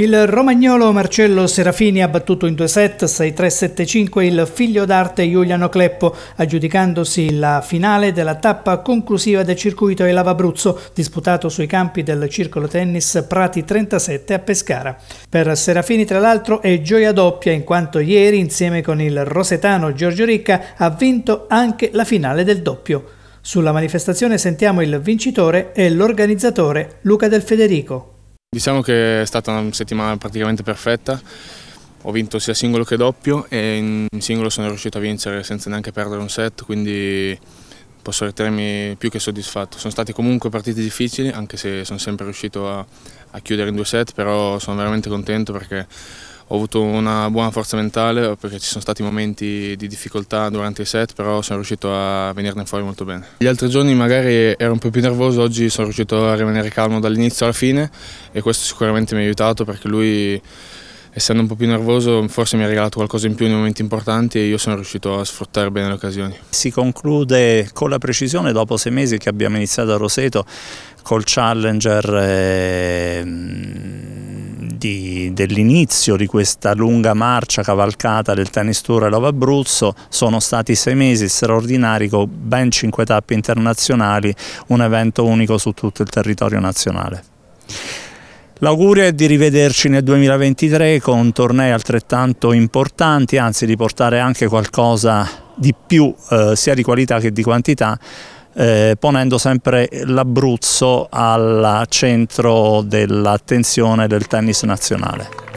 Il romagnolo Marcello Serafini ha battuto in due set 6-3-7-5 il figlio d'arte Giuliano Cleppo, aggiudicandosi la finale della tappa conclusiva del circuito Elava Abruzzo, disputato sui campi del circolo tennis Prati 37 a Pescara. Per Serafini, tra l'altro, è gioia doppia, in quanto ieri, insieme con il rosetano Giorgio Ricca, ha vinto anche la finale del doppio. Sulla manifestazione sentiamo il vincitore e l'organizzatore Luca Del Federico. Diciamo che è stata una settimana praticamente perfetta, ho vinto sia singolo che doppio e in singolo sono riuscito a vincere senza neanche perdere un set, quindi posso ritenermi più che soddisfatto. Sono state comunque partite difficili, anche se sono sempre riuscito a, a chiudere in due set, però sono veramente contento perché ho avuto una buona forza mentale perché ci sono stati momenti di difficoltà durante i set, però sono riuscito a venirne fuori molto bene. Gli altri giorni magari ero un po' più nervoso, oggi sono riuscito a rimanere calmo dall'inizio alla fine e questo sicuramente mi ha aiutato perché lui essendo un po' più nervoso forse mi ha regalato qualcosa in più nei momenti importanti e io sono riuscito a sfruttare bene le occasioni. Si conclude con la precisione dopo sei mesi che abbiamo iniziato a Roseto col Challenger. Eh, di, dell'inizio di questa lunga marcia cavalcata del tennis tour a Lava Abruzzo sono stati sei mesi straordinari con ben cinque tappe internazionali, un evento unico su tutto il territorio nazionale. L'augurio è di rivederci nel 2023 con tornei altrettanto importanti, anzi di portare anche qualcosa di più eh, sia di qualità che di quantità eh, ponendo sempre l'Abruzzo al centro dell'attenzione del tennis nazionale.